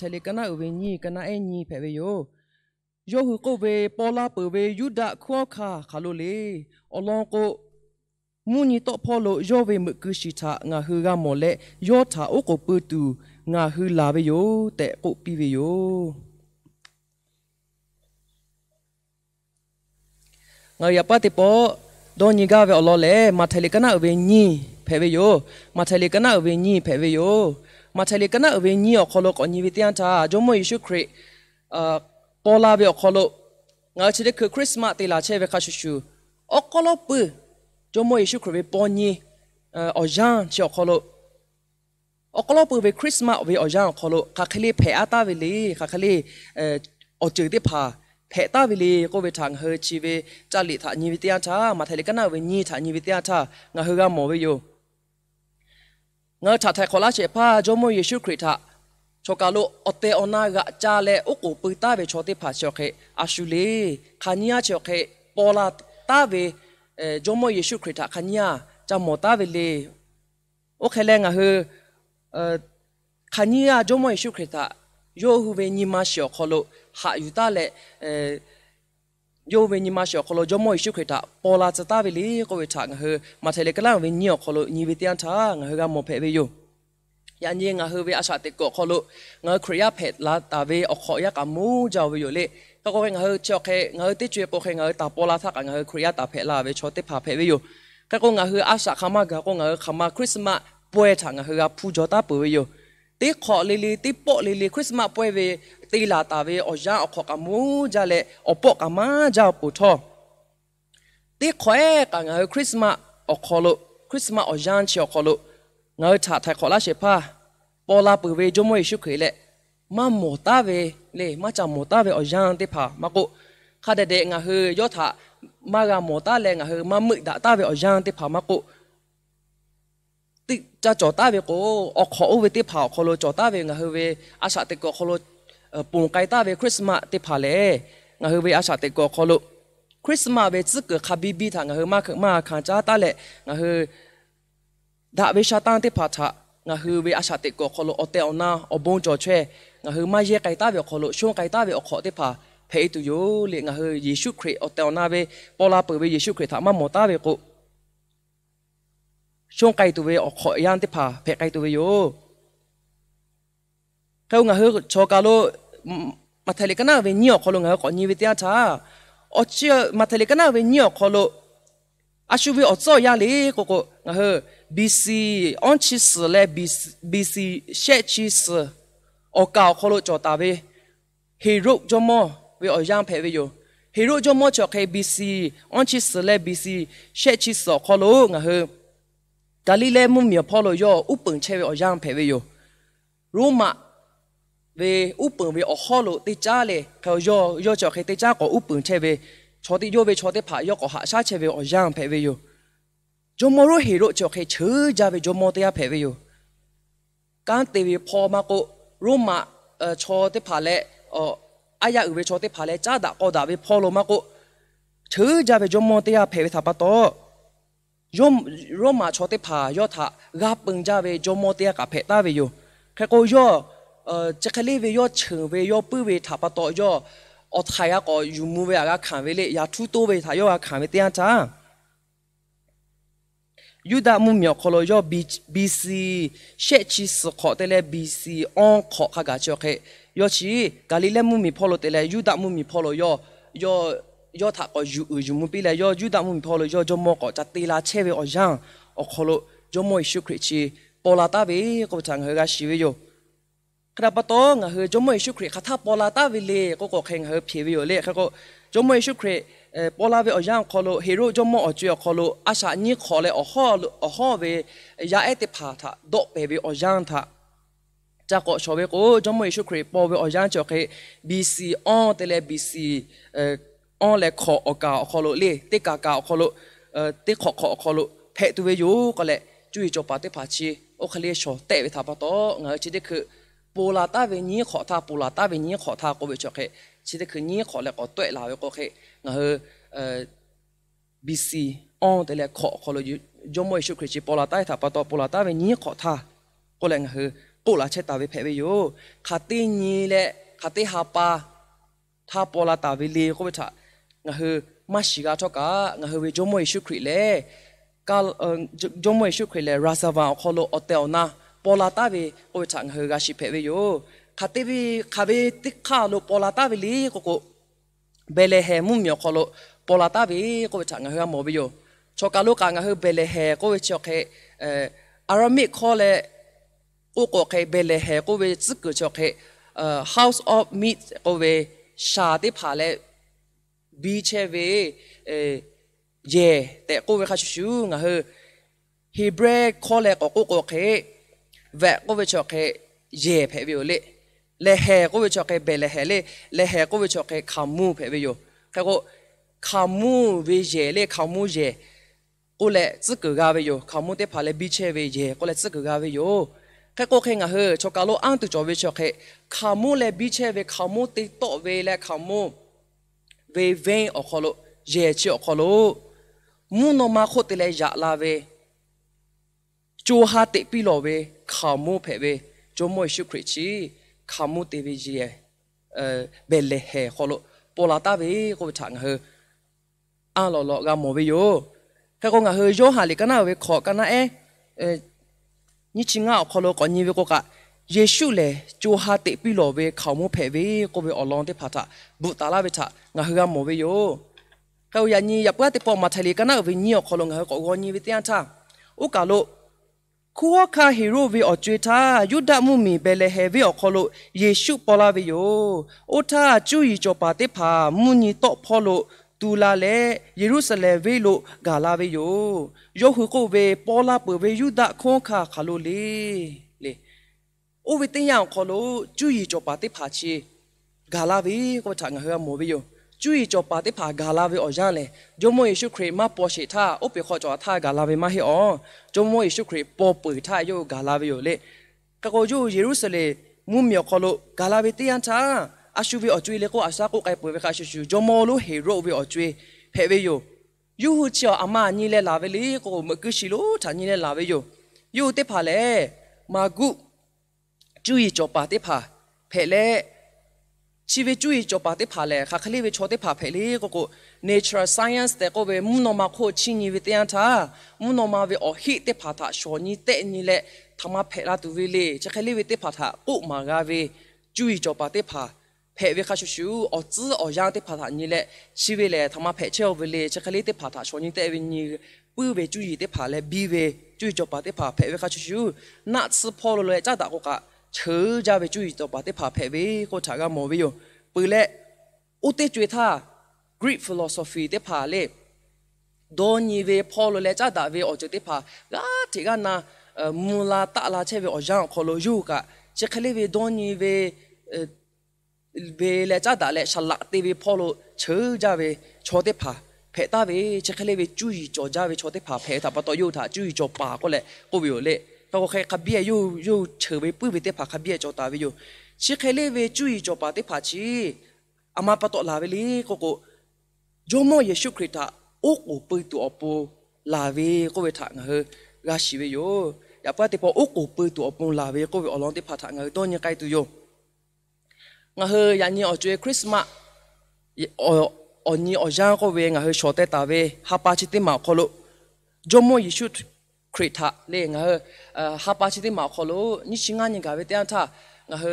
ชเลกนะเวนีกนะเอนีเพเวโยยยหูโกเวปอลาเปเวยุดะข้อคาคาโลเลอลองโกมูนีโตพอโลยยเวมึกุชิทางาฮือกามอเลยอทาโอโกปตูงาฮือลาเวโยแต่กปิเวโยงายาปาติปปดอนิกาเวอลอเลมาเทเลกนะเวนีเพเวโยมาเทเลกนะเวนีเพเวโยมาทะเลกันนะเวนี่ออกขลุกอันนี้วิทยท่าจอมมวิชุครีโปลาเวออกขลุกงาชิเดคือคริสต์มาสตีลาเชเวคาชูชูออกขลุกปุอจอมมวิชุครีเวปอนีออจันเชออกขลุกออกขลุกปุอเวคริสต์มาสเวออจันออกขลุกคาเคลีเพียตาเวลีคาเคลีออจืดทีพาเพตาวิลีก็เวทางเฮชีเวจัลลิทานิวิทยาชามาทะเลกันนะเวนี่ทานิวิทยาชางาเฮกามอเวโยเงาถัดแทคอลาเชพาจมเยชูคริสต์ชกาลุอเตอนากะจาเลอุกุปุตาเวชอติพาเชเคอาชุลีคันยาเชเคปอลาตาเวจมเยชูคริสต์คันยาจามอตาเวเลโอเคเลงอะเฮคันยาจมเยชูคริสต์โยฮูเวนิมาเชคอลุหายุตาเลเ yo ve ni ma sho kholo jo moi shu kheta pola cha ta ve le ko ve tha nga he ma thele kala ve ni kholo ni ve tian tha nga he ga mo phe ve yo ya ni nga he ve asha te ko kholo nga kriya phe la ta ve o kho ya ka mu ja ve yo le ka ko nga he cho khe nga te chwe po khe nga ta pola tha ka nga he kriya ta phe la ve cho te pha phe ve yo ka ko nga he asha khama ga ko nga he khama christmas pwe tha nga he ga phu jo ta pwe yo တိခေါ်လေးလေးတိပေါလေးလေးခရစ်မတ်ပွဲဝေตีลาตาเวออยาอขกามูจะเลอปกามาจะปุทอตีขอกังอคริสต์มาอคลุคริสต์มาออยาเชียวคลุงาถาไทยขอลาเชพาปอลาปืเวจมวยชุกเลมาหมตาเว เลมาจาหมตาเวออยางตพามากุคาเดเดงาเฮยอถามากาหมตาเลงาเฮมามึกดาตาเวออยางตพามากุติจะจอตาเวโกอขอเวติพาคอลจอตาเวงาเฮเวอาชาติกอคอลปุ่งไกตาเวคริสต์มาติพาเลงาเฮเวอาชาติโกคอลุคริสต์มาเวซึกเกคาบีบีทางงาเฮมาคมาคาจ้าตาเลงาเฮดาเวชาตังติพาทะงาเฮเวอาชาติโกคอลุอเตอนาอบงจอเชงาเฮมาเยไกตาเวคอลุช่วงไกตาเวอคอติพาเพตุโยเลงาเฮเยชูคริสต์อเตอนาเวปอลาเปเวเยชูคริสต์ทามาโมตาเวกุช่วงไกตัวเวอขอยันติพาเพไกตัวเวโยကောငါဟေချောကလိုမထလေကနာဝေညောခလိုငါကောညေဝတရားသာအချေမထလေကနာဝေညောခလိုအရှုဝေအစောရလေကိုကိုငါဟေ BC အွန်ချစ်စလေ BC ရှက်ချစ်အကောခလိုချောတာဝေဟေရုဂျမောဝေအယံဖဲဝေယောဟေရုဂျမောချောခေ BC အွန်ချစ်စလေ BC ရှက်ချစ်ခလိုငါဟေဂါလိလဲမှုမြေဖော်လို့ယောဥပုံချဲဝေအယံဖဲဝေယောရိုမာวอุปงเวอฮอลุติจ้าเลยเขาโยโยเจาะเขติจ้าก็อุปงเชเวชอติโยเวชอติผายก็หาชาเชเวอย่างเผเวโยจมรู้เหรเจาะเขชื่อจาเวจมมเตยเผเวโยการเตวีพอมากรุมาเออชอติผาเลยเอออายาอุเวชอติพาเลยจ้าดาก็ดาเวพอลมากุชื่อจาเวจมมเตียาเผวิทับปะโตยมรุมาชอติพายอทากบปึงจาเวจมมเตียกับเผตาวิโยแค่กูโยจะเคลีเวยอเฉิงเวยอปื้อเวทับต่อยออทายก็ยูมูเวอาขันเวเลยาทุโตเวทายอกขันเวเตียนจ้ายูดามุมีคลอยอบีบีซีเชชิสขอเตเลบีซีออนขอขากาจอเคยอชีกาลิเลมุมีพอลเตเลยูดามุมีพอลอยอยอยอทักยูยูมูปีเลยอยูดามุมีพอลอยอจอมอก็จัดตีลาเชเวอยังอคลออมอยชุคริชีปอลาตาเวก็จังเฮกาชีเวโยกระปตองเฮจมวยชุกเรีคาทาปอลาตาวิเลก็ก็แข่งเฮเพวิโอเลเขาก็จมวยชุกเรปอลาเวอยังคอลูเฮโรจมอจุยคอลูอาชาญิคอเลออฮอออฮอเวยาเอติพาทะดอเปเวอยังทะจาก็ชาวเวโกจมวยชุกเรปอเวอยังจอเฮบีซีออเตเลบีซีออนเลขอโอกาคอลูเลติกากาคอโลติขอขอคอลูเพตุเวยูก็เลจุยจปาติพาชีโอเคเลชอเตเวทาปตองเงอชิดคือ波拉大为你好，他波拉大为你好，他过不着嘿。其实去你好了，我对了，我嘿，然后呃，B C on 的来考，考了就就没学会去波拉大他，把到波拉大为你好他，过来然后过来去大为陪为哟，卡对你嘞，卡对哈巴，他波拉大为嘞，过不着，然后မရှိကတော့ကငါဟွေဂျိုမွေရှုခရီလေကာဂျိုမွေရှုခရီလေရာဆာဗန်ခေါ်လို့အတဲအောင်နာปอลาตาเวโอ้ชังเฮกาชิเพเวโยคาติบีคาเวติข้าโลปอลาตาเวลีโกโกเบเลเฮมุมโยคอโลปอลาตาเวโกชังเฮกาโมเวโยชกาลูกางเฮเบเลเฮโกเวชโอเฮเอ่ออารามิคอเลโกโกเคเบเลเฮโกเวซึกชอเฮเอ่อ House of Meat โกเวชาติพาเลบีเชเวเอเยแต่กูเวคาชูงะเฮฮีเบรคอเลกอกูโกเคแวะก็ไปชอกเคเย่เพวิโอเลเลเฮก็ไปชอกเคเบเลเฮเลเลเฮก็ไปชอกเคขามูเพวิโยแค่ก็ขามูเวเยเลขามูเยก็เลยซึกกาเวโยขามูเตพาเลบิเชเวเยก็เลยซึกกาเวโยแค่ก็เคงะเฮชอกาโลอังตุจอเวชอกเคขามูเลบิเชเวขามูเตโตเวและขามูเวเวอคอโลเยชิอคอโลมูโนมาโคเตเลยะลาเวจูฮาเตปีหลอเวขามูเพเวจมวยชุคริชีขามูเตเวจีเอเบลเลเฮขอลโปลาตาเวก็ถังเฮอาหลอหลอกามอเวโยแค่ก็งาเฮโยฮาลิกานาเวขอกันนะเอเอนี่ชิงอ่ะขอลก่อนนี้เวก็กะယေရှုလေဂျိုဟာတေပြီလောပဲခေါမဖဲပဲကိုပဲအလွန်တေဖာတာဘူတာလာပဲတာငါဟကမောပဲယိုကောယညီယပတ်တေပေါ်မထလီကနာဝင်းညောခလုံးဟကောဂောညီဝတန်တာဥကလို့ခူဟခါဟီရိုဗီအကျွေတာယုဒမှုမီဘဲလေဟေဗီအခေါ်လို့ယေရှုပေါ်လာပြီယိုအိုတာကျူရီကျော်ပါတေဖာမွန်ညီတော့ဖော်လို့တူလာလေယေရုရှလင်ဝေလို့ဂါလာဝေယိုယုတ်ဟုကိုဝေပေါ်လာပွေဝေယုဒခွန်ခါခါလို့လေလေအိုဝေတင်ရအောင်ခေါ်လို့ကျူရီကျော်ပါတေဖာချေဂါလာဝေကိုထာငဟေမောဝေယိုကျွေကြောပါတဲ့ဖာဂါလာဝေအော်ရန်လေဂျိုမိုယေရှုခရစ်မပေါ်ရှိထားအုပ်ပေခေါ်ကြောထားဂါလာဝေမဟေအော်ဂျိုမိုယေရှုခရစ်ပေါ်ပွေထားယောဂါလာဝေယောလေကကောဂျိုယေရုရှလေမုမြောခလိုဂါလာဝေတယန်ထားအရှုဝေအော်ကျွေလေကိုအစာကိုကိုင်ပွေဝေခါရှုရှုဂျိုမိုလိုဟေရိုဝေအော်ကျွေဖဲဝေယောယူဟူချောအမညီလဲလာဝေလေကိုမကရှိလိုထာညီလဲလာဝေယောယူတက်ဖာလေမာဂုကျွေကြောပါတဲ့ဖာဖဲလေชีวิตจุยจบปฏิภาเลยค่ะคลีวิชอติภาเพลีก็กู n a t u r e science แต่ก็เวมุนอมาโคชินีวิทยาท่ามุนอมาวิอหิติภาทาชนีเตนี่แหละธรรมะเพลาตุวิเลจะคลีวิติภาทาอุมากาเวจุยจบปฏิภาเพลวิคาชูชูออจื้อออยางติภาทานี่แหละชีวิตและธรรมะเพลเชลวิเลจะคลีติภาทาชนีเตวินีปุ้เวจุยติภาเลบีเวจุยจบปฏิภาเพลวิคาชูชูนัดสพอลเลยจ้าตาโกกะချေကြပဲကျွီတော့ပါတဲ့ဖာဖဲပဲကိုထာကမော်ဘီယိုပူလက်ဦးတဲ့ကျွေသာ Greek philosophy တဲ့ဖာလေဒိုနီဝေဖော်လိုလေကြတာဝေအော်ကျွေဖာဂါတေကနာမူလာတလာချေဝေအော်ဂျန်ခေါ်လိုယူကချက်ခလေးဝေဒိုနီဝေဝေလေကြတာလေရှလာတေဝေဖော်လိုချေကြပဲချောတဲ့ဖာဖဲတာဝေချက်ခလေးဝေကျွီကြောကြဝေချောတဲ့ဖာဖဲတာပတော်ယူတာကျွီကြောပါကိုလေကိုဝေလေตกวใครขับเบียยู่ยู่เฉยไปุื้อไปเตะผาขับเบียจอตาไปอยู่ชิเคเลเวจุยจอปาเตะผาชีอามาปตอลาเวลีก็ก็ยมเยชูคริสตาโอ้โหปื้อตัวปูลาเวก็ไปถังเฮกาชิเวโยอย่าไปเตะพอโอ้โหปื้อตัวปูลาเวก็ไปอลองเตะผาทังเฮต้นยังไกลตัวโยงเฮยันนี่อจุยคริสต์มาออนี้ออจางก็เวงเฮชอเตตาเวฮาปาชิติมาคอลุยมเยชู krita le nga uh, ha pa chi de ma kholo ni chinga ni ga ve te tha nga he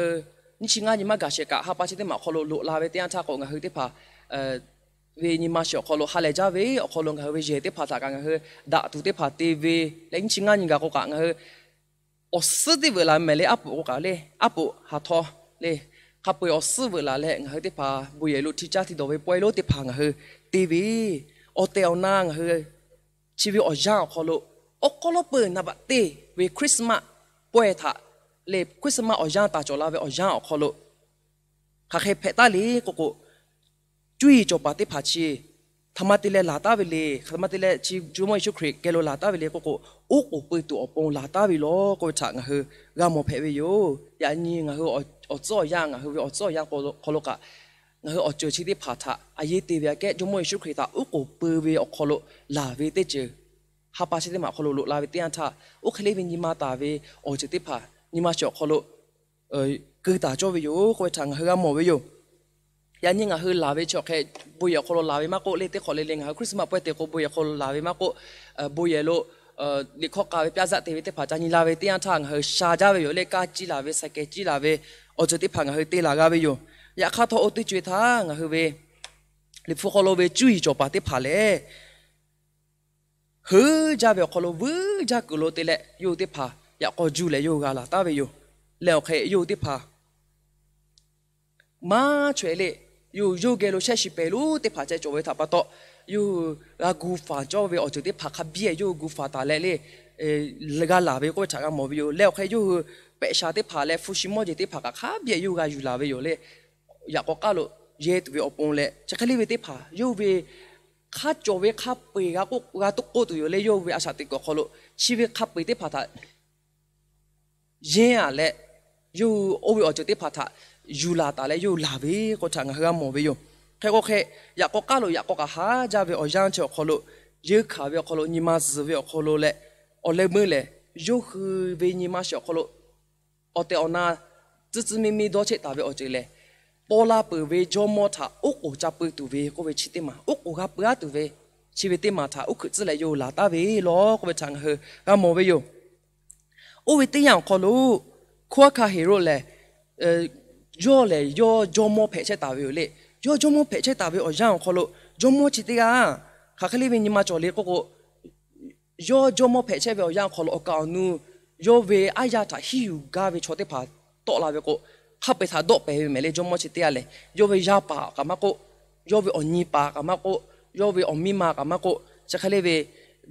ni chinga ni ma ga she ka ha pa chi de ma kholo lo la ve te tha ko nga he te pha ve uh, ni ma sho kholo ha le ja ve kholo nga ve je te pha ta ka nga he da tu te pha te ve le ni chinga ni ga ko ka nga he os de ve la me le apu ko ka le apu ha tho le ka pu e os ve la le nga he te pha bu ye lo ti cha ti do ve poi lo te pha nga he te ve o te ona nga he chi vi o ja kholo โอกลปืนนับตีเวคริสต์มาป่วยทะเลคริสต์มาออยางตาจอลาเวออยางอคอล้าเคเพตาลีกกจุยจบปาติภาชีธรรมติเลลาตาเวเลธรรมติเลชีจูมอยชุคริกเกโลลาตาเวเลกกอุกปืตัวอปงลาตาวิโลกฉางเฮกามอเพเวโยยานีงเฮอออซอย่างเฮออซอย่างคอลกะงะฮะอจูชิติพาทะอายติเวแกจุมยชุคริตาอุกปืเวอคโลลาเวเตืจฮาปาชิตมาขลุลุลาวิตยันท่าโอเคเลยวิญญาตาเวโอจิติภานิมาชอขลุเออึ่งตาโจวิโยคอยทางเฮาโมวิโยยันยิงอ่ะเฮาลาวิชอแค่บุยขลุลาวิมากโอเลติขลุเลงฮาคริสต์มาเปิดเตโกบุยขลุลาวิมากโอบุยเโลเอ่อลิขกาเวปิอาจาเตวิตภาจันยิลาวิตยันท่าเฮาชาจาวิโยเลกาจิลาวิสเกจิลาวิโอจิติภังเฮาเตลากาวิโยยาคาทโอติจุยทางเฮาเวลิฟุขลุเวจุยจอบาเตพาเลဟေးဂျာဘေခလိုဝေဂျာကလိုတေလေယုတိဖာယောကိုဂျူလေယောဂါလာတာဘေယောလေခေယုတိဖာမာချွေလေယုယုကေလိုချက်ရှိပဲလို့တေဖာချက်ကြွေတာပတော့ယုရာဂူဖာကြောဘေအော်ချိုတေဖာခဘီယောဂူဖာတာလေလေเอลกาลาเบก็ชากมอบิโอแล้วใครอยู่เปชาติพาเลฟุชิโมจิติพากะคาเบียอยู่กาอยู่ลาเบโยเลยากอกาโลเยตวีอปงเลจะคลิเวติพายูเวခါကြောဝေခါပေကကိုကတုကိုတူရလေယောဝေအစာတိကိုခလို့ရှိဝေခါပေတေဖာတာရင်းရလက်ယူအိုဝေအချတေဖာတာယူလာတာလဲယူလာပဲကိုထငါကမောပဲယောခဲကိုခဲရကိုကလို့ရကိုကဟာကြပဲအရန်ချေခလို့ယေခါပဲခလို့ညီမဇဝေခလို့လဲအလဲမလဲယူခဘေညီမရှေခလို့အတေအနာစစမီမီတော့ချေတာပဲအချေလဲပေါ်လာပွေဂျောမောတာအုတ်ကိုချပွေတူဝေကိုဝေချစ်တေမအုတ်ကိုကပွားတူဝေချီဝေတေမတာအုတ်ခုစလေယောလာတာဝေလောကိုဝေချန်ဟေကမောဝေယောအိုဝေတေယံခေါ်လို့ခွာခါဟေရိုလေအဲဂျောလေယောဂျောမောဖဲချက်တာဝေယောလေယောဂျောမောဖဲချက်တာဝေအရန်ခေါ်လို့ဂျောမောချစ်တေကခါခလေးဝေညီမချော်လေကိုကိုယောဂျောမောဖဲချက်ဝေအရန်ခေါ်လို့အကောင်နူယောဝေအာရတာဟီယူဂါဝေချောတေဖာတော့လာဝေကိုถ้าไปถาดไปเมเลจมมชิตียเลยโยวปยาปากามาโกโยวปอนีปากามาโกโยวปอมีมากามาโกจะเขาเลยไ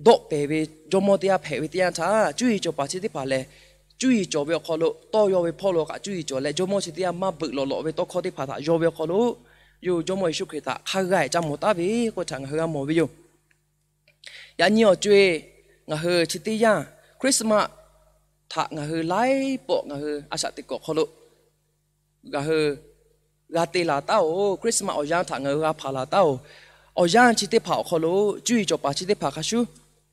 ดไปไปจมมเตียไปวตียชาจุยจปาชิติปาเลยจุยจเวคอลุต่อยอเวพอลกจุยจเลยจมมชิตยามาบึกหลอหลอเวต่อข้อที่ผาตาโยเวคอลอยู่จมอชุกเตาข้าไก่จำหมดตาบีก็ทางเฮามอวิโยยานี่อจุยงาเฮชิติยาคริสต์มาสถางาเฮไลปอกงาเฮอาชาติกอกคอลกะเฮกาเตลาเต้าคริสต์มาออย่างถังเงาพาลาเต้าออย่างชิเผาขลุจุยจบปาชิเผาคาชู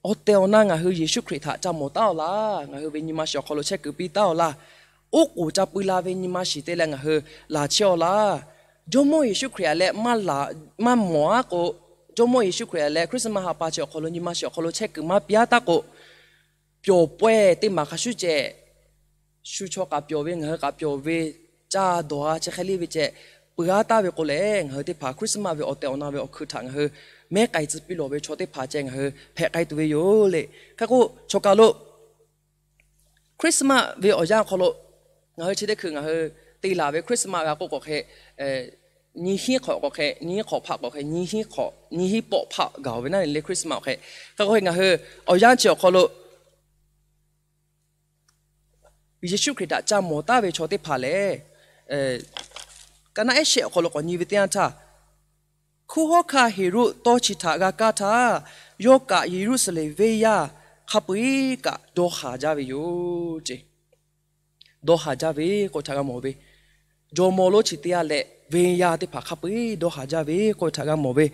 อเตอนังเฮเยซูคริสต์จามเต้าล่ะเฮอเวนิมาชอขลุเชกปีเต้าล่ะอุกูจับปุลาเวนิมาชิเลังเฮอลาเชียวล่ะจมเยซูคริสต์และมาลามาหมอโกจมเยซูคริสต์และคริสต์มาฮาปาชอขลุนิมาชอขลุเชกมาปิอาตาโกเปียวเป้ติมาคาชูเจชูชอกับเปียวเวงเฮกับเปียวเวจ้าดัวเชคลีวิเจปุยตาเวกเลงเฮติพาคริสต์มาวิวอเตอนาเวอคือทางเฮแม่ไก่จะปีโลเวชอที่พาเจงเฮแพะไก่ตัวโยเลยข้ากูชกาลุคริสต์มาวิวอย่างเขาลุเฮชิดได้คืนเฮตีลาวิคริสต์มาสก็ก็แค่เออนี่ฮีขอก็แค่นี่ขอพักก็แค่นี่ฮีขอนี่ฮีปอพักเก่าเวนั่นเลยคริสต์มาสแค่ข้าก็เหฮงเฮเอย่างเจียวเขาลุวิเชชุคริตาจ้าโมตาเวชอที่พาเลยกันนั่นเชี่อคนละคนนี้วิธีนั้นท่าคู่หัวคาฮิรุโตชิตากาคท่าโยกะยิรุสเลเวียขับไปกับดอฮาจาวิโยจิโดฮาจาวิโคทากามอบิโจโมโลชิตยาเลเวียที่พักขับไปดอฮาจาวิโคทากามอบิ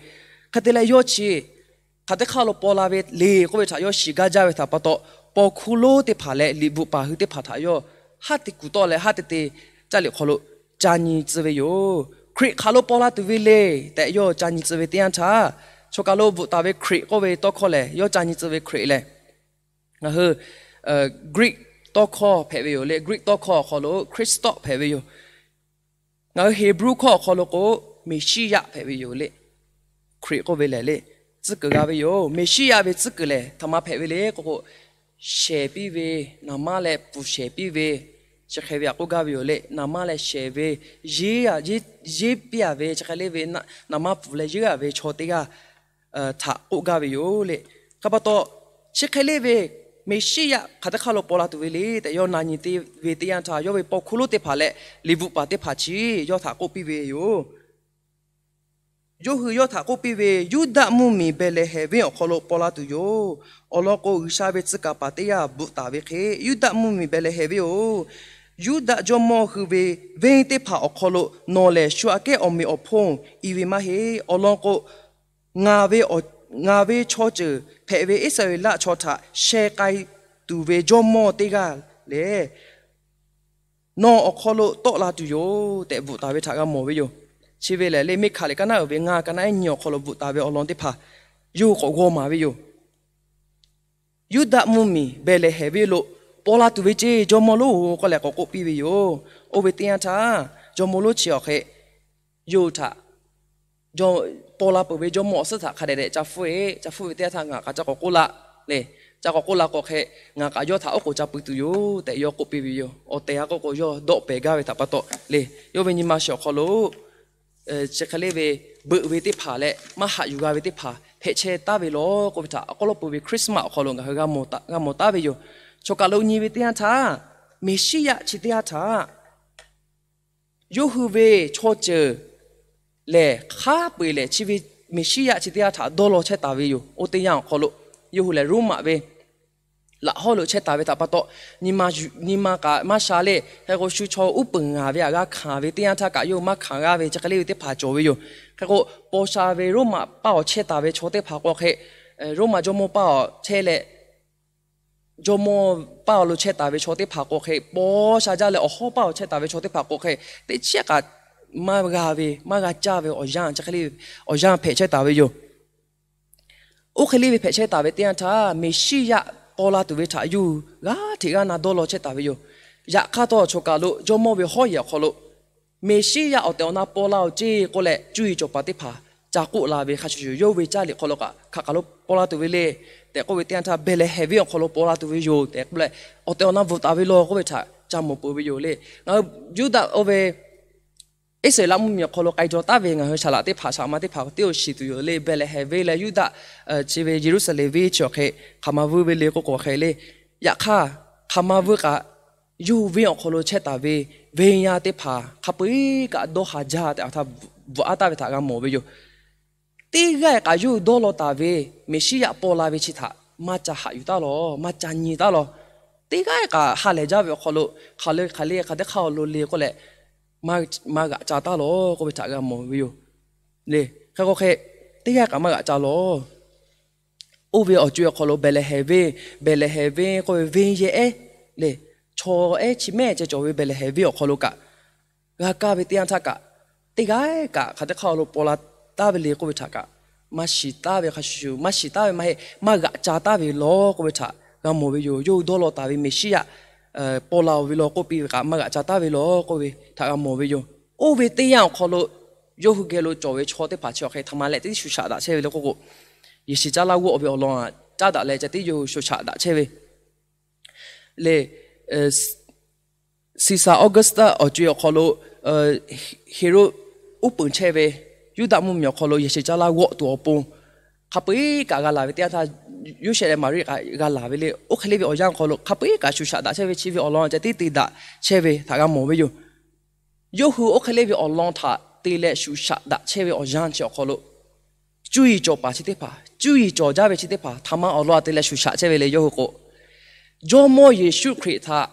ขัดเลยโยชิคดีข้าวลปอลาเวลกโเวทายโยชิกาจาวิทับปะโตปอคุโลที่พาเลลิบุปะหุที่พัทายโยฮัติกุโตเลฮัติเตจัลิขลุกจานีจเวโยคริคาโลปอลาตุเวเลแต่โยจานีจเวเตียนชาชกาโลบุตาเวคริก็เวตอคอเลโยจานีจเวคริเลนะฮะเอ่อกรีกตอคอเผวโยเลกรีกตอคอคอโลคริสตอเผวโยนะเฮบรูคอคอโลโกเมชิยะเผวโยเลคริก็เวเลเล这个เ喂哟，เ事呀喂，这个嘞，他妈拍喂า个个写笔ปูเช不ีเวချက်ခဲဗျကိုကဗီယိုလေနာမလဲရှေဗေရေးရရေးရေးပြဗေချက်ခဲလေးဗေနာမပူလဲရေးရဗေချောတေကအာသာကိုကဗီယိုလေကပတော့ချက်ခဲလေးဗေမေရှိယခတခါလိုပေါ်လာတူလေတဲ့ရောနာညီတေဗေတယန်သာရောဗေပေါခုလို့တေဖာလဲလီဘူးပါတေဖာချီရောသာကိုပိဗေယိုယောဟူယောသာကိုပိဝေယုဒမှုမီဘဲလေဟေဝေခလိုပေါ်လာတူယောအလောကိုရှာဘေစကပါတေယဘုတာဝေခေယုဒမှုမီဘဲလေဟေဝေယော yuda jomo huwe veinte pa okolo nole shuake omi opong iwe mahe olonko ngawe o ngawe choche phewe isawe la chota shekai tuwe jomo tega le no okolo to la tu yo te bu ta we thaga mo we yo chiwe le le mi khale kana we nga kana nyo kholo bu ta we olon te pha yo ko go ma we yo yuda mumi bele hewe lo ပေါ်လာသူဝေချေဂျော်မလို့ကလည်းကောကိုပြီးပြီယိုအိုဝေတင်တာဂျော်မလို့ချေော်ခဲယိုတာဂျော်ပေါ်လာပဝေဂျော်မော့ဆတ်တာခရတဲ့ချာဖွေချာဖွေတဲ့တာငါကကြောက်ကိုလာလေจากก็ลากก็แค่งากายอถ้าโอ้ก็จะปุ๊ตุโยแต่ยอก็ปีวิโยโอแต่ยาก็ก็ยอดอกเปกาเวทับปะโตเลยยอเวนิมาชอคอโลเออเชคเลเวบึเวติผาและมหายุกาเวติผาเพเชตาเวโลก็วิถาก็ลปุวิคริสต์มาสคอลงกับเฮกามโมตากามโมตาเวโย chokalou nyiwe tiya tha meshiya chi tiya tha yohuwe choche le kha pe le chi vi meshiya chi tiya tha dolo che ta ve yo o te yang kholo yohu le ruma ve la holo che ta ve ta pato ni ma ni ma ka ma sha le he go shu cho u pung ga ve ga kha ve tiya tha ka yo ma kha ga ve che kale te pha cho ve yo he go po sha ve ro ma pa che ta ve cho te pha ko khe ro ma jo mo pa che le जो मो पालो छे तावे छोटे फाको खे बो साजा ले ओहो पाओ छे तावे छोटे फाको खे ते छे का ma gave ma ga chave o jan chakhli o jan phe che tawe yo o khli ve phe che tawe tian tha me shi ya pola tu ve tha yu ga thi ga na dolo che tawe yo ya kha to choka lo jo mo ve ho ya kholo me shi ya o te ona pola o che ko le chui cho pati pha จากกุลาเวคาชูโยเวจาลิคอลกะคากาลปอลาตุเวเลแต่ก็เวทียนท่าเบลเฮวิองคอลปอลาตุเวโยแต่ก็เลยโอเตอน้าวุตาวิโลก็เวทาจามุปูเวโยเลงั้นยูดาโอเวเอเสลามุมีคอลกไอจอตาเวงัาเฮชาลาติภาษามาติภาเตียวชิตุโยเลเบลเฮเวเลยยูดาเออ่ชีวิเยรุสเลวีชจอเคขามาวูเวเลก็กอเคเลยยาค่าขามาวูกะยูเวียงคอลุเชตาเวเวียติภาขับไปกับดูฮาจาแต่อาทาวอาตาเวทากันโมเวโยတေဂဲကာယူဒေါ်လတာဝေမရှိယပေါ်လာဝေချီတာမချဟာယူတာလောမချညီတာလောတေဂဲကာဟာလေကြဝေခလုခလေခလေခဒခါလုလေကိုလေမာမာကချတာလောကိုဘချကမောဝီယိုလေခါကိုခဲတေဂဲကာမာကချလောအိုဝေအကျွေခလုဘယ်လေဟေဝေဘယ်လေဟေဝေကိုဝင်းရဲလေချော်အဲချီမဲချေချော်ဝေဘယ်လေဟေဝေခလုကဂါကဝေတန်ထကတေဂဲကာခဒခါလုပေါ်လာ tabele ko betha ka mashi tabe khashu mashi tabe mahe maga cha tabe lo ko betha ga mo be yo yo do lo tabe me shi ya po la we lo ko pi ka maga cha tabe lo ko be tha ga mo be yo o be te yang kho lo yo hu ge lo cho we cho te pa cho khe thama le ti shu sha da che lo ko ko ye shi cha la wo obe lo a cha da le cha ti yo shu sha da che we le sisa augusta o ju yo kho lo hero upun che we ယူဒမှုမြော်ခေါ်လို့ရရှိချလာဝတ်တော်ပုံခပိကာကလာပဲတရားသာယူရှယ်မာရီကလာပဲလေအိုခလေးပဲအရန်ခေါ်လို့ခပိကာရှူရှာတာချေပဲချီပဲအလောင်းချက်တိတိတာချေပဲဒါကမော်ပဲယူယိုဟူအိုခလေးပဲအလောင်းထားတေးလက်ရှူရှာတာချေပဲအရန်ချက်ခေါ်လို့ကျူရီကြောပါချစ်တဲ့ပါကျူရီကြောကြပဲချစ်တဲ့ပါသမာအလောင်းတေးလက်ရှူရှာချေပဲလေယိုဟူကိုဂျောမောယေရှုခရစ်သား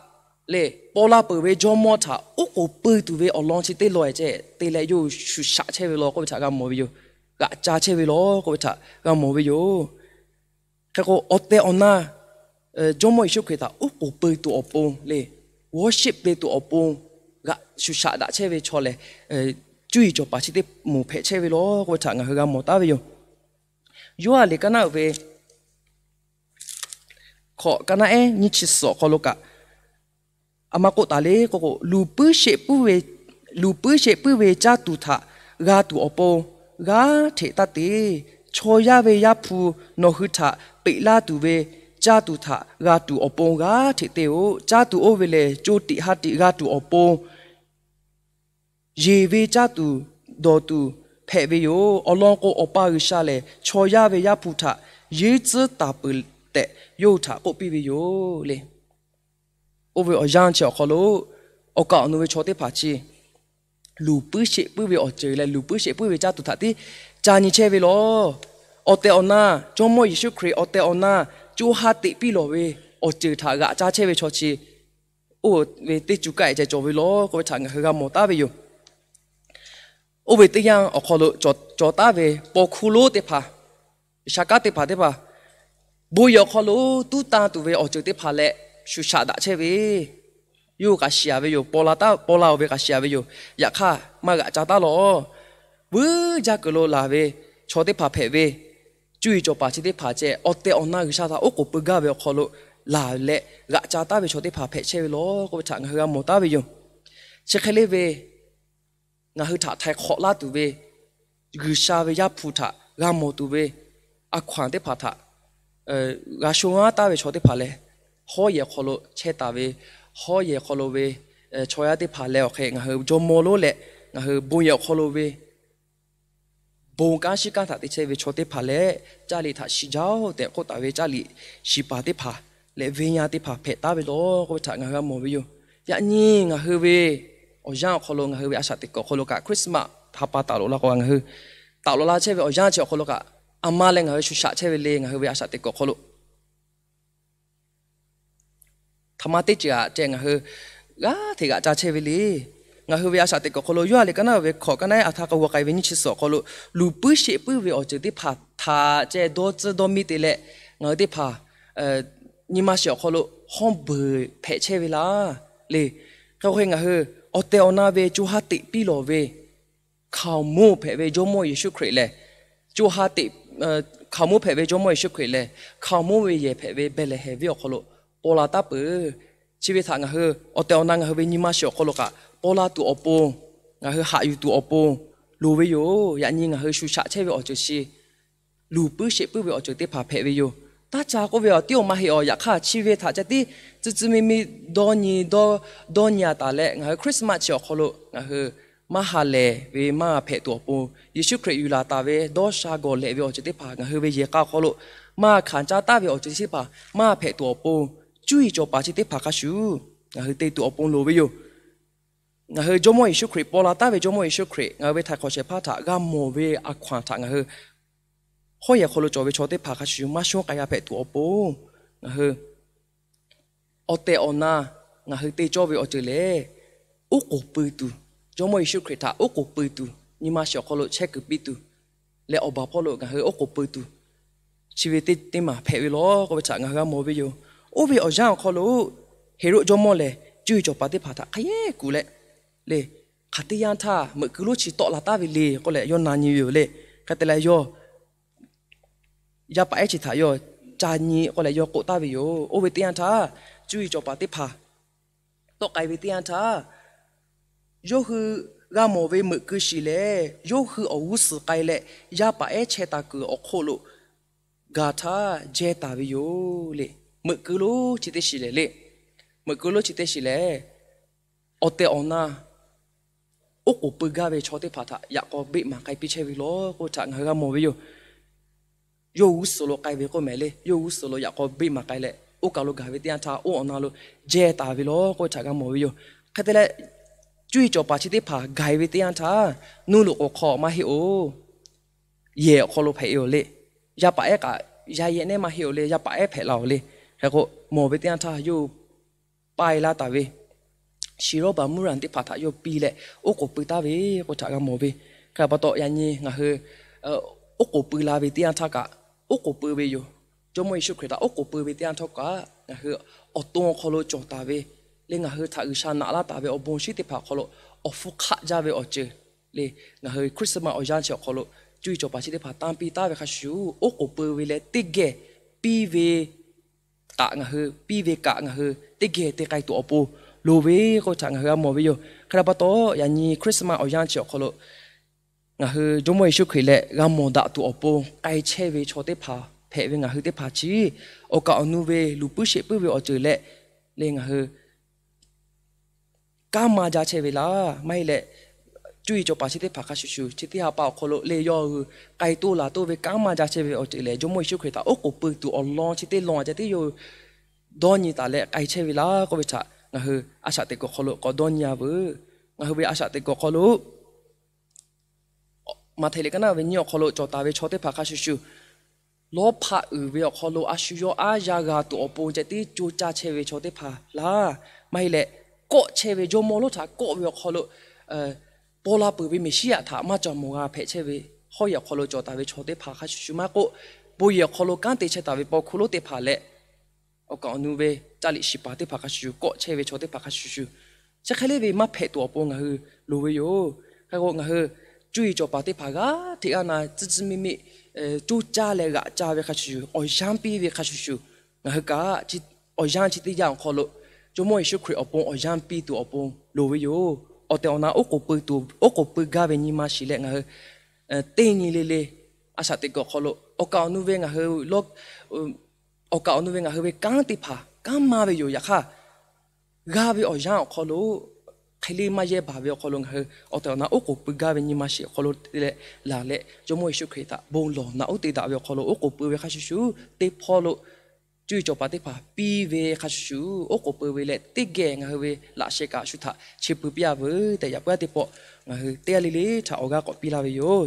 လေပေါ်လာပွေကြောမောတာအိုကိုပွေသူပဲအလွန်ချစ်တဲ့လွယ်ကျဲတေလေယိုရှူရှာချဲပဲလောကိုပချာကမော်ဘီယိုကကြာချဲပဲလောကိုပချာကမော်ဘီယိုခဲကိုအတဲအနာကြောမောရှုခွေတာအိုကိုပွေသူအပုံလေ worship ပဲသူအပုံကရှူရှာတာချဲပဲချော်လေကျွီကြောပါချစ်တဲ့မဖဲချဲပဲလောကိုပချာငါဟကမော်တာပဲယိုယိုကလေကနာပဲခေါ်ကနာအဲညစ်ချစ်စောခေါ်လောကအမကိုတာလေကိုကိုလူပရှေပူဝေလူပရှေပူဝေချာတူသာဂါတူအပေါ်ဂါထေတတေချောရဝေရဖူနောဟုထပိလာတူဝေချာတူသာဂါတူအပေါ်ဂါထေတေကိုချာတူအိုဝေလေချိုတိဟာတိဂါတူအပေါ်ရေဝေချာတူဒေါ်တူဖဲ့ဝေယောအလောကိုအပါရရှာလေချောရဝေရဖူထရေဇတာပလတဲ့ယုထကိုပိဝေယောလေ over အရန်ချော်ခလို့အကောက်နွေးချော်တဲ့ဖာချီလူပူးရှိပူးပြီးအကျေလဲလူပူးရှိပူးပြီးကြတူတာတိဂျာနီချဲပြီလောအော်တေအော်နာဂျောမောယေရှုခရစ်အော်တေအော်နာဂျိုဟာတိပြီလောဝေအော်ကျေထာကအချာချဲပဲချော်ချီအိုဝေတိကျူကဲချဲကျော်ပြီလောကိုထာငါခကမောတာပြီယိုအိုဝေတယံအခေါ်လို့ကျော်တာပဲပေါ်ခူလို့တေဖာရှာကတေဖာတေဖာဘူယောခေါ်လို့တူတာတူပဲအော်ကျေတေဖာလဲရှုချတာချေပဲယောကရှာပဲယောပေါ်လာတာပေါ်လာပဲကရှာပဲယောယခမကကြတာလောဝူကြကလောလာပဲချောတဲ့ဖာဖဲပဲကျွေချောပါချတဲ့ဖာချဲအော်တဲ့အော်နာကရှာတာအုတ်ကိုပကပဲခေါ်လို့လာလေကကြတာပဲချောတဲ့ဖာဖဲချဲလောကိုချငါကမောတာပဲယောချက်ခလေးပဲငါဟထထိုင်ခေါ်လာသူပဲဂူရှာပဲရဖူထရာမောသူပဲအခွန်တဲ့ဖာထအဲရာရှုံတာပဲချောတဲ့ဖာလဲฮอยคอลเชตาเวฮอยคอลเวเอชอยติพาเลโอเคงาฮือจอมโลเลงาฮือบุยยคอลเวบงการชิการถตาติเชื่อวชวที่พาเลจาลถทาชิจาวเตกคตาวิจาลีชิปาที่พาเลเวญาี่พาเพตาวิโลกวทางาฮามอวิโยยะยิงาฮือเโอยาคอลงาฮือเวอาชติกคอลกาคริสต์มาสทาปาตาโลละกวงาฮือตาโลลาเชื่อวโอยาเชืคอลกาอามาเลงาฮือชุชาเชื่อวเลงาฮือเวอาชติกคอลกามาติจิาเจงเฮกาที่กาจ้าเชวิลีงาเฮวิอาสติก็คลอยูอะไรกันนะเวขอกันไอ้อาทากวัวไก่เวนิชิสอกคลลูปุชิปุเวอจิติพาทาเจโดจโดมิติเลงาติพาเอ่อนิมาเสียคลุฮองเบยเพเชวิลา เลยเขาเฮงาเฮอเตอนาเวจูฮัติปิโลเวข่าวมูเพเวจโมยชุครเลจูฮัติข่าวมูเพเวจโมยชุครเลข่าวมูเวเยเพเวเบลเฮวิอคลโลาตาปือชีวิตทางเฮออเตอนางเฮเวนิมาชยคโลกะโปลาตัวอปงเฮหาอยู่ตัวอปงลูเวโยยานิงเฮชูชะเชเวอจชีลูปื้อเชปื้อเวอจเตผาเพเวโยตาจาก็เวอเตียวมาเฮออยากฆ่าชีวิตทาจะติจะจะมีมีดอนีดอดอนยาตาเลงเฮคริสต์มาสชยคโลงเฮมาฮาเลเวมาเพตัวปูยิชุครยูลาตาเวดอชาโกเลเวอจเตผางเฮเวเยกาโคโลมาขันจ้าตาเวอจเตผามาเพตัวปูจุยจอปาชิเตพากาชูงาเฮเตตุอปงโลเวโยงาเฮจอมอยชุคริปอลาตาเวจอมอยชุคริงาเวทาขอเชพาถากามโมเวอควาถางาเฮข้อยาคโลจอเวชอเตพากาชูมาช่วกายาเปตุอปงงาเฮอเตออนางาเฮเตจอเวอเจเลอุกุปืตุจอมอยชุคริถาอุกุปืตุนิมาชอคโลเชกปิตุเลอบาพอลงาเฮอุกุปืตุชีวิตติมาเผวิโลก็ไปจากงาเฮโมเวโยโอ้ยิอจางขอลูเฮรุจอมเลจู่จอปฏิภาทะขย้กูเลยเลขัติยันท่าเมื่อกุลุชิตอลาตาวิลีก็เลยย้อนนานิวเล็แตเลโยยาปะเอชิทายอจานีก็เลยยอกุตาวิโยโอ้ยเติยันท่าจู่จอปฏิภาตอกไอวเติยันท่าโยคือกามเวมึกชิเลโยคืออาวุสไกเลยาปะเอเชตากืออโคลุกาทาเจตาวิโยเลမကလူချစ်တဲ့ရှိလေလေမကလူချစ်တဲ့ရှိလေအတဲအနာအကိုပကပဲချောတဲ့ဖာတာယာကောဘိမကိုင်ပိချေဝီလောကိုချငါကမောဝီယိုယိုဦးဆိုလိုကိုင်ဝီကိုမဲလေယိုဦးဆိုလိုယာကောဘိမကိုင်လေအိုကလိုဂါဝီတန်တာအိုအနာလိုဂျဲတာဝီလောကိုချကမောဝီယိုခတဲ့လေကျွိကြောပါချစ်တဲ့ဖာဂိုင်ဝီတန်တာနုလိုကိုခေါ်မဟီအိုယေခေါ်လိုဖေယိုလေယာပါအဲကယာယေနဲ့မဟီအိုလေယာပါအဲဖေလာအိုလေ然后莫被点他又拜啦大位，西罗把木然的怕他又逼嘞，我过被大位，我查个莫被，可不到伢尼我去，呃，我过被啦位点他个，我过被位哟，就没说亏他，我过被位点他个，我去，我东考了中大位，另我去他遇上哪啦大位，我本事的怕考了，我复卡家位我接，嘞，我去 Christmas 我讲起考了，最早把这的怕当比大位还少，我过被位嘞，对个，比位。ตะงะฮือปีเวกะงะฮือติเกติไกตัวปูลูเวก็จังเฮามอวิโยคราบโตยันยีคริสต์มาสอยันเฉียวคโลงะฮือจมวิชุขิเลยงามอดาตัวปูไกเชเวิชอเตพาเพเวงะฮือเตพาชีโอกาอนุเวลูปุเชปุเวอเจเลเลงเฮือกามาจาเชเวลาไม่เลจุยจบปาชิติพักชิชูชิติหาป่าคโลเลยอคือไกตัวลาตัวเวก้ามาจากเชเอเจเลจมวยชุกเขตา โอ้กบปืนตัวอัลลองชิติลองจะที่อยู่ดอนยีตาเละไกเชววลาก็เวชะงะคืออาชาติกคโลก็ดอนยาเวงะคือเวอาชาติกคโลมาเทเลกันนะเวนี่คโลจอตาเวชอติพักชิชูลบพาอือเวอคโลอาชิโยอายากาตัวปูจะที่จูจ่าเชววชอติพา ลาไม่เละก็เชเวโยโมโลถาก็เวอคโลเอ่อโปลาปุอวิมิเชียถามาจอมัวเพชเวหอยขลลจอตาวิชอเตพาคาชูมาโกปุยขลลกันเตชตาวิปอคุลเตพาเลออกอนุเวจาลิชิปาเตพาคาชูโกเชเวชอเตพาคาชูจะเคลเวมาเพตัวปงาฮือรูเวโยคาโกงาฮือจุยจอปาเตพากาที่อานาจิจมิมิจูจ้าเลกะจ้าเวคาชูออยชามปีเวคาชูงาฮือกาจิออยชามจิติยังขลลจมวยชุกขีอปงออยชามปีตัวปงรูเวโย o te ona okopu tu okopu gabe ni ma shile nga te ni lele asa te go kholo o ka onu ve nga lo o ka onu ve nga ve kang ti pha kang ma ve yo ya kha gabe o ja kholo khili ma ye ba ve kholo nga o te ona okopu gabe ni ma shi kholo le la le jo mo shu khita bon lo na o te da ve kholo okopu ve kha shu te pholo ကျွကြပါတိဖာပီဝေခရှူအိုကိုပဝေလေတိကေငါဝေလာရှေကာရှုသချေပူပြဝေတေရပွားတိပေါ့ငါဟေတေလီလီထာအောကကိုပီလာဝေယို